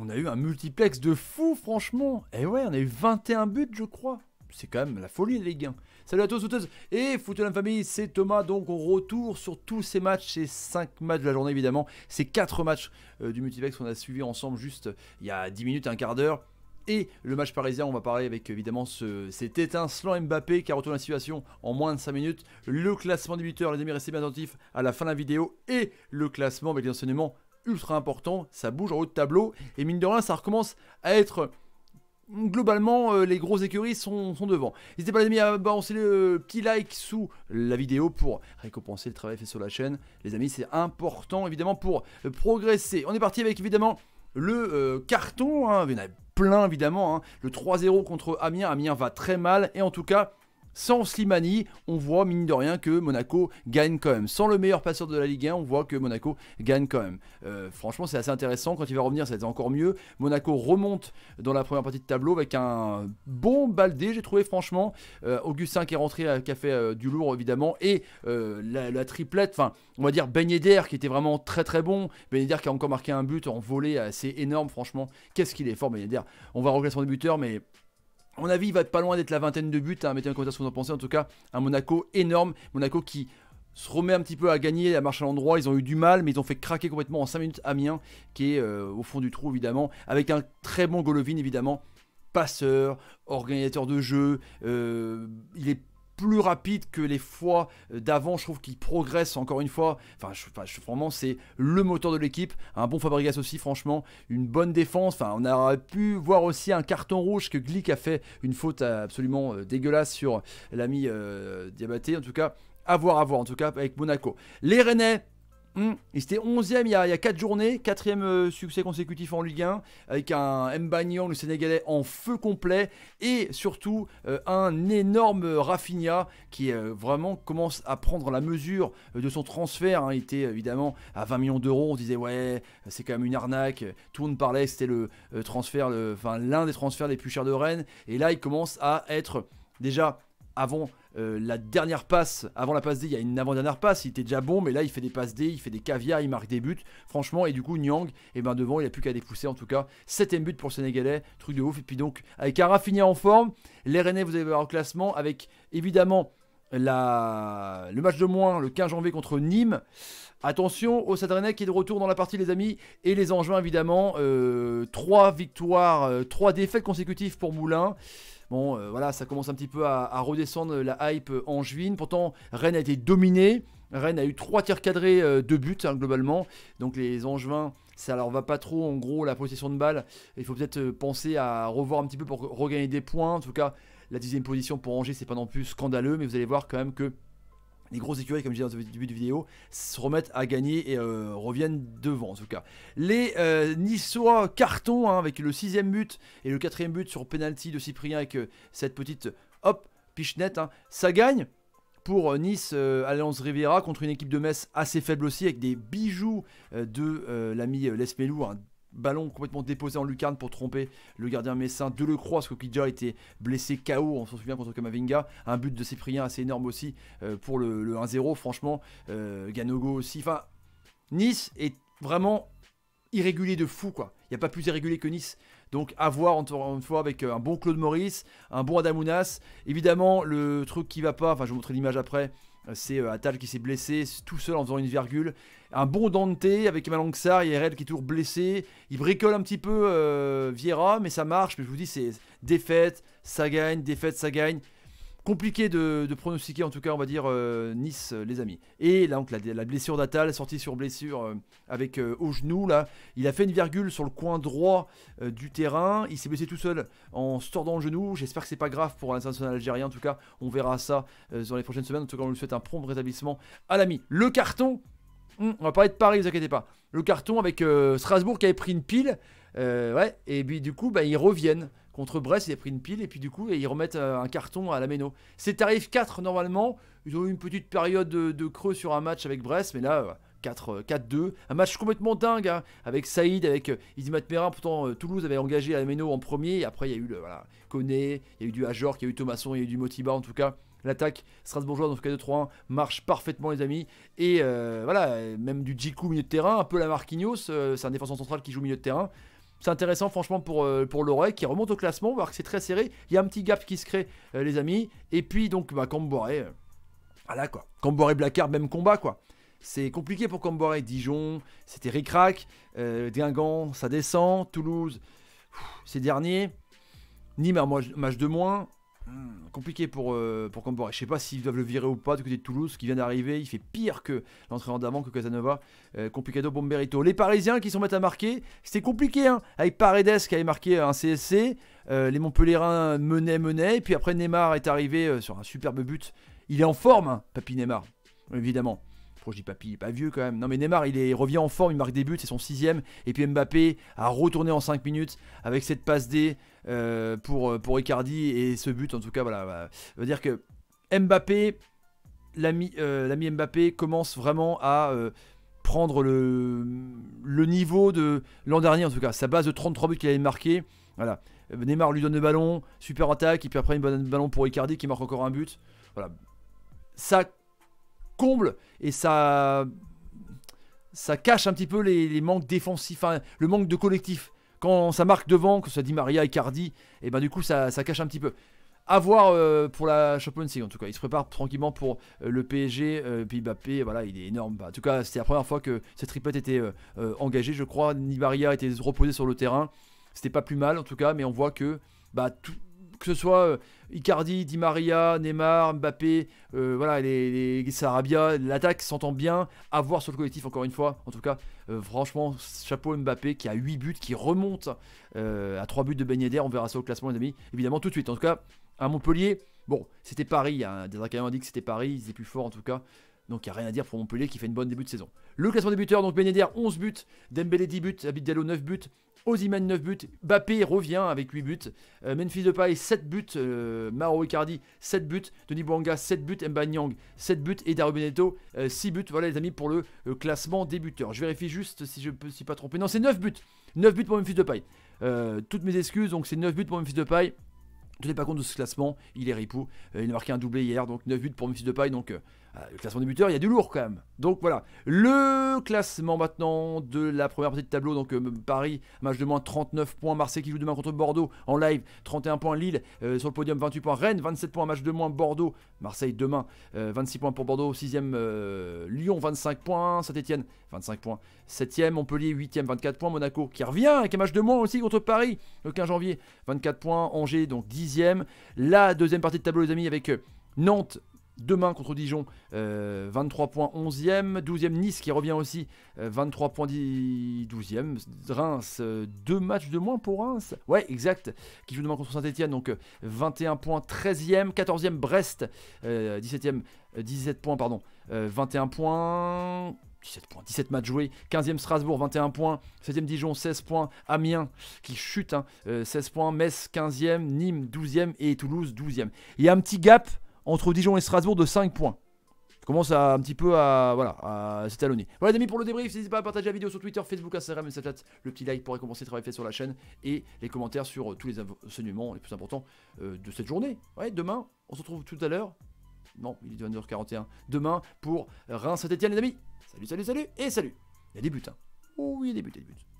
on a eu un multiplex de fou, franchement. Et eh ouais, on a eu 21 buts, je crois. C'est quand même la folie, les gars. Salut à tous, toutes et la famille, c'est Thomas. Donc, on retourne sur tous ces matchs, ces 5 matchs de la journée, évidemment. Ces 4 matchs euh, du multiplex qu'on a suivi ensemble juste il y a 10 minutes, un quart d'heure. Et le match parisien, on va parler avec évidemment ce, cet étincelant Mbappé qui a retourné la situation en moins de 5 minutes. Le classement des buteurs, les amis, restez bien attentifs à la fin de la vidéo. Et le classement avec les enseignements ultra important, ça bouge en haut de tableau, et mine de rien, ça recommence à être globalement, euh, les gros écuries sont, devant. N'hésitez pas, les amis, à balancer le petit like sous la vidéo pour récompenser le travail fait sur la chaîne. Les amis, c'est important, évidemment, pour progresser. On est parti avec, évidemment, le euh, carton. Hein. Il y en a plein, évidemment. Hein. Le 3-0 contre Amiens. Amiens va très mal. Et en tout cas, sans Slimani, on voit mine de rien que Monaco gagne quand même. Sans le meilleur passeur de la Ligue 1, on voit que Monaco gagne quand même. Euh, franchement, c'est assez intéressant. Quand il va revenir, ça va être encore mieux. Monaco remonte dans la première partie de tableau avec un bon baldé, j'ai trouvé franchement. Euh, Augustin qui est rentré, à euh, Café du lourd évidemment. Et la, triplette, enfin, on va dire Ben qui était vraiment très très bon. Ben qui a encore marqué un but en volée assez énorme, franchement. Qu'est-ce qu'il est fort, Ben On va reclasser son débuteur, mais mon avis, il va être pas loin d'être la vingtaine de buts. Hein. Mettez un commentaire ce que vous en pensez. En tout cas, un Monaco énorme. Monaco qui se remet un petit peu à gagner à marche à l'endroit. Ils ont eu du mal, mais ils ont fait craquer complètement en 5 minutes Amiens, qui est euh, au fond du trou, évidemment, avec un très bon Golovin, évidemment. Passeur, organisateur de jeu, euh, il est plus rapide que les fois d'avant. Je trouve qu'il progresse encore une fois. Enfin, je, vraiment, c'est le moteur de l'équipe. Un bon Fabregas aussi, franchement. Une bonne défense. Enfin, on a pu voir aussi un carton rouge que Glick a fait une faute absolument euh, dégueulasse sur l'ami euh, Diabaté. En tout cas, à voir, à voir, en tout cas, avec Monaco. Les Rennais Hum. C'était Il 11e il y, a, 4 journées, 4e euh, succès consécutif en Ligue 1, avec un Mbagnon, le Sénégalais, en feu complet, et surtout euh, un énorme Rafinha qui euh, vraiment commence à prendre la mesure de son transfert. Hein. Il était évidemment à 20 millions d'euros, on disait ouais, c'est quand même une arnaque, tout le monde parlait, c'était le transfert, l'un des transferts les plus chers de Rennes, et là il commence à être déjà avant euh, la dernière passe, avant la passe D, il y a une avant-dernière passe, il était déjà bon, mais là il fait des passes D, il fait des caviars, il marque des buts, franchement, et du coup Nyang, et eh ben devant, il a plus qu'à dépousser en tout cas. Septième but pour le Sénégalais, truc de ouf, et puis donc avec un raffiné en forme, les Rennais vous avez voir classement, avec évidemment la... le match de moins le 15 janvier contre Nîmes. Attention au Stade qui est de retour dans la partie, les amis. Et les Angevins, évidemment. Euh, trois 3 victoires, euh, trois 3 défaites consécutives pour Moulin. Bon, euh, voilà, ça commence un petit peu à, redescendre la hype euh, en juin. Pourtant, Rennes a été dominé. Rennes a eu trois tirs cadrés euh, de but hein, globalement. Donc les Angevins, ça leur va pas trop en gros la possession de balle. Il faut peut-être penser à revoir un petit peu pour regagner des points. En tout cas, la dixième position pour Angers, c'est pas non plus scandaleux, mais vous allez voir quand même que les gros écuries, comme je disais au début de vidéo, se remettent à gagner et euh, reviennent devant en tout cas. Les euh, Niçois carton hein, avec le sixième but et le quatrième but sur penalty de Cyprien avec euh, cette petite hop pichenette. Hein, ça gagne pour Nice Alliance Riviera contre une équipe de Metz assez faible aussi avec des bijoux de l'ami Les ballon complètement déposé en lucarne pour tromper le gardien messin Delecroix, ce que a était blessé KO, on s'en souvient contre Kamavinga, un but de Cyprien assez énorme aussi euh, pour le, 1-0, franchement, euh, Ganogo aussi, enfin, Nice est vraiment irrégulier de fou, quoi, il n'y a pas plus irrégulier que Nice, donc à voir encore une fois avec euh, un bon Claude Maurice, un bon Adamounas, évidemment le truc qui va pas, enfin je vous montrer l'image après, euh, c'est euh, Atal qui s'est blessé tout seul en faisant une virgule. Un bon Dante avec Malangsar, IRL qui est toujours blessé. Il bricole un petit peu euh, Viera mais ça marche. Mais je vous dis, c'est défaite, ça gagne, défaite, ça gagne compliqué de, pronostiquer, en tout cas, on va dire euh, Nice, euh, les amis. Et là, donc, la, blessure d'Atal, sortie sur blessure euh, avec au genou, là, il a fait une virgule sur le coin droit du terrain. Il s'est blessé tout seul en se tordant le genou. J'espère que c'est pas grave pour l'international algérien. En tout cas, on verra ça dans les prochaines semaines. En tout cas, on lui souhaite un prompt rétablissement à l'ami. Le carton, hmm, on va parler de Paris, vous inquiétez pas. Le carton avec Strasbourg qui avait pris une pile. ouais, et puis du coup, bah, ils reviennent Contre Brest, il a pris une pile et puis du coup, ils remettent euh, un carton à la Méno. C'est tarif 4 normalement. Ils ont eu une petite période de, creux sur un match avec Brest, mais là, 4-2. Euh, euh, un match complètement dingue hein, avec Saïd, avec Izimat Pourtant, Toulouse avait engagé Méno en premier. après, il y a eu le voilà, il y a eu du Ajor, il y a eu Thomasson, il y a eu du Motiba en tout cas. L'attaque strasbourgeoise, dans tout cas 2-3-1, marche parfaitement, les amis. Et voilà, même du jiku milieu de terrain, un peu la Marquinhos, c'est un défenseur central qui joue milieu de terrain. C'est intéressant franchement pour, euh, pour qui remonte au classement, voir que c'est très serré. Il y a un petit gap qui se crée euh, les amis. Et puis donc bah, Camboré, euh, voilà quoi. Camboré Blackard, même combat quoi. C'est compliqué pour Camboré. Dijon, c'était Ricrac, Guingamp, ça descend. Toulouse, ces derniers. Nîmes, un match de moins. Hmm, compliqué pour, euh, pour Je sais pas s'ils doivent le virer ou pas du côté de Toulouse, qui vient d'arriver. Il fait pire que l'entraîneur d'avant, que Casanova. Euh, complicado Bomberito. Les Parisiens qui sont mettent à marquer, c'était compliqué. Hein. avec Paredes qui avait marqué euh, un CSC. les Montpellierins menaient, menaient. Et puis après, Neymar est arrivé sur un superbe but. Il est en forme, hein, Papy Neymar, évidemment. je dis papy, il est pas vieux quand même. Non mais Neymar, il, est, revient en forme, il marque des buts, c'est son sixième. Et puis Mbappé a retourné en 5 minutes avec cette passe D euh, pour, euh, pour Icardi et ce but en tout cas voilà, bah, veut dire que Mbappé l'ami euh, Mbappé commence vraiment à euh, prendre le, le niveau de l'an dernier en tout cas sa base de 33 buts qu'il avait marqué voilà Neymar lui donne le ballon super attaque et puis après une bonne ballon pour Icardi qui marque encore un but voilà ça comble et ça ça cache un petit peu les, les manques défensifs, le manque de collectif quand ça marque devant, que ça dit Maria Icardi, et eh ben du coup ça, cache un petit peu. A voir euh, pour la Champions League en tout cas. Il se prépare tranquillement pour euh, le PSG. Euh, puis voilà, il est énorme. Bah, en tout cas, c'était la première fois que cette tripette était engagée, je crois. Maria était reposée sur le terrain. C'était pas plus mal en tout cas, mais on voit que bah, tout, que ce soit euh, Icardi, Di Maria, Neymar, Mbappé, euh, voilà, les, Sarabia, l'attaque s'entend bien. À voir sur le collectif, encore une fois. En tout cas, euh, franchement, chapeau Mbappé qui a 8 buts, qui remonte à 3 buts de Ben On verra ça au classement, les amis, évidemment, tout de suite. En tout cas, à Montpellier, bon, c'était Paris. Hein. des Dedracaillon ont dit que c'était Paris, ils étaient plus forts en tout cas. Donc il n'y a rien à dire pour Montpellier qui fait une bonne début de saison. Le classement des buteurs, donc ben Yedder 11 buts, Dembélé 10 buts, Abidello 9 buts, Ozyman 9 buts, Bappé revient avec 8 buts, euh, Memphis Depay 7 buts, euh, Ricardi, Icardi 7 buts, Denis Bouanga 7 buts, Mbanyang 7 buts et Dario Benedetto 6 euh, buts. Voilà les amis pour le euh, classement des buteurs. Je vérifie juste si je peux suis pas trompé Non, c'est 9 buts. 9 buts pour Memphis Depay. Euh, toutes mes excuses, donc c'est 9 buts pour Memphis Depay tenez pas compte de ce classement, il est ripou. Euh, il a marqué un doublé hier, donc 9 buts pour Memphis de Paille. Donc, euh, euh, le classement des buteurs, il y a du lourd quand même. Donc voilà. Le classement maintenant de la première partie de tableau. Donc Paris, match de moins 39 points. Marseille qui joue demain contre Bordeaux en live, 31 points. Lille sur le podium, 28 points. Rennes, 27 points. Match de moins Bordeaux. Marseille demain, 26 points pour Bordeaux. 6ème, Lyon, 25 points. Saint-Etienne, 25 points. 7ème, Montpellier, 8ème, 24 points. Monaco qui revient avec un match de moins aussi contre Paris le 15 janvier, 24 points. Angers, donc 10 la deuxième partie de tableau, les amis, avec euh, Nantes demain contre Dijon, 23 euh, points 11e, 12e Nice qui revient aussi, 23 euh, points 12e, Reims, deux matchs de moins pour Reims, ouais exact, qui joue demain contre Saint-Etienne, donc 21 points 13e, 14e Brest, 17e, 17 points pardon, 21 points, 17 points, 17 matchs joués, 15e Strasbourg, 21 points, 7 e Dijon, 16 points, Amiens qui chute, 16 hein, euh, points, Metz, 15e, Nîmes, 12e et Toulouse, 12e. Il y a un petit gap entre Dijon et Strasbourg de 5 points. Je commence à, un petit peu à, voilà, à s'étalonner. Voilà les amis pour le débrief, n'hésitez pas à partager la vidéo sur Twitter, Facebook, Instagram et Snapchat Le petit like pour récompenser le travail fait sur la chaîne et les commentaires sur euh, tous les enseignements les plus importants euh, de cette journée. Ouais, demain, on se retrouve tout à l'heure. Non, il est 22h41. Demain pour Reims-Saint-Etienne les amis. Salut, salut, salut et salut. Il y a des buts, hein. Oh oui, il y a des buts, il y a des buts.